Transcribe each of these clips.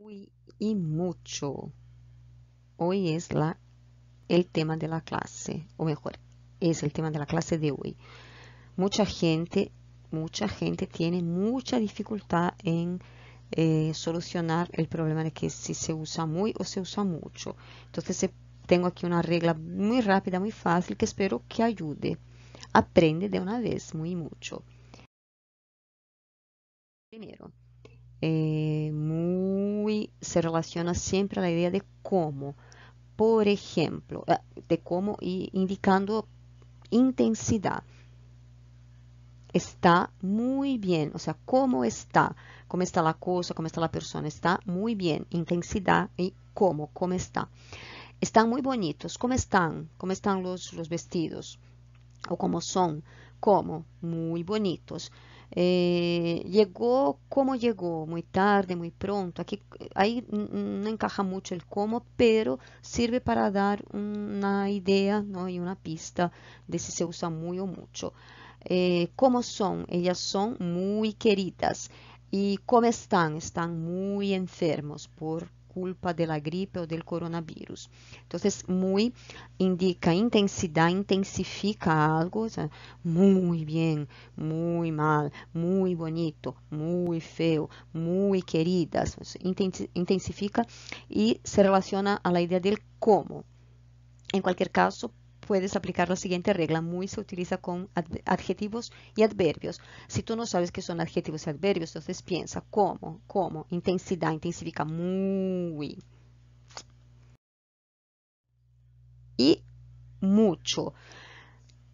Muy y mucho. Hoy es la, el tema de la clase, o mejor, es el tema de la clase de hoy. Mucha gente, mucha gente tiene mucha dificultad en eh, solucionar el problema de que si se usa muy o se usa mucho. Entonces eh, tengo aquí una regla muy rápida, muy fácil, que espero que ayude. Aprende de una vez, muy mucho. Primero, eh, se relaciona siempre a la idea de cómo, por ejemplo, eh, de cómo y indicando intensidad. Está muy bien, o sea, cómo está, cómo está la cosa, cómo está la persona, está muy bien, intensidad y cómo, cómo está. Están muy bonitos, cómo están, cómo están los, los vestidos o cómo son, cómo, muy bonitos. Eh, llegó como llegó, muy tarde, muy pronto. Aquí, eh, ahí no encaja mucho el cómo, pero sirve para dar una idea ¿no? y una pista de si se usa muy o mucho. Eh, ¿Cómo son? Ellas son muy queridas. ¿Y cómo están? Están muy enfermos por culpa de la gripe o del coronavirus. Entonces, muy indica intensidad, intensifica algo, o sea, muy bien, muy mal, muy bonito, muy feo, muy queridas, intensifica y se relaciona a la idea del cómo. En cualquier caso, puedes aplicar la siguiente regla, muy se utiliza con adjetivos y adverbios. Si tú no sabes qué son adjetivos y adverbios, entonces piensa como, cómo, intensidad, intensifica muy. Y mucho.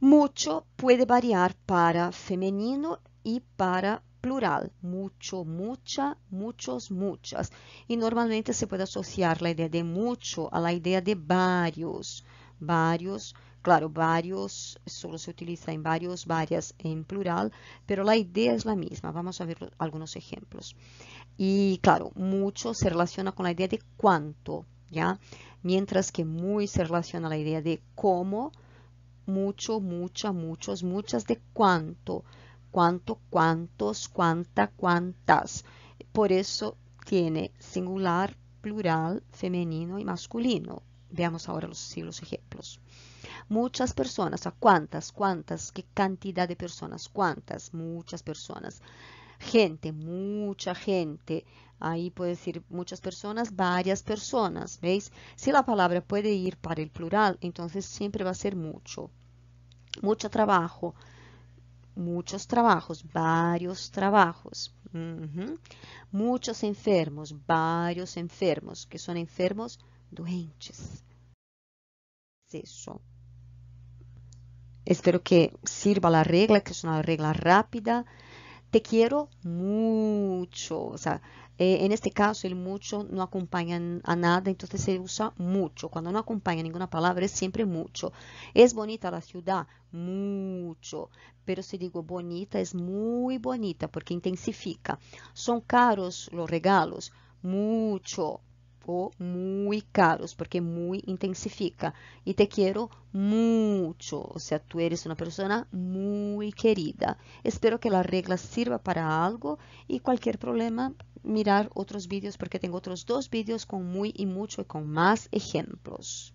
Mucho puede variar para femenino y para plural, mucho, mucha, muchos, muchas. Y normalmente se puede asociar la idea de mucho a la idea de varios varios, claro, varios solo se utiliza en varios, varias en plural, pero la idea es la misma. Vamos a ver algunos ejemplos. Y claro, mucho se relaciona con la idea de cuánto, ¿ya? Mientras que muy se relaciona la idea de cómo, mucho, mucha, muchos, muchas de cuánto, cuánto, cuántos, cuánta, cuántas. Por eso tiene singular, plural, femenino y masculino. Veamos ahora los, los ejemplos. Muchas personas, ¿a cuántas? ¿Cuántas? ¿Qué cantidad de personas? ¿Cuántas? Muchas personas. Gente, mucha gente. Ahí puede decir muchas personas, varias personas, ¿veis? Si la palabra puede ir para el plural, entonces siempre va a ser mucho. Mucho trabajo, muchos trabajos, varios trabajos. Muchos enfermos, varios enfermos, que son enfermos doentes. Espero que sirva la regla, que es una regla rápida. Te quiero mucho. O sea, eh, en este caso el mucho no acompaña a nada, entonces se usa mucho. Cuando no acompaña ninguna palabra es siempre mucho. Es bonita la ciudad, mucho. Pero si digo bonita, es muy bonita porque intensifica. Son caros los regalos, mucho o muy caros, porque muy intensifica. Y te quiero mucho, o sea, tú eres una persona muy querida. Espero que la regla sirva para algo y cualquier problema, mirar otros vídeos porque tengo otros dos vídeos con muy y mucho y con más ejemplos.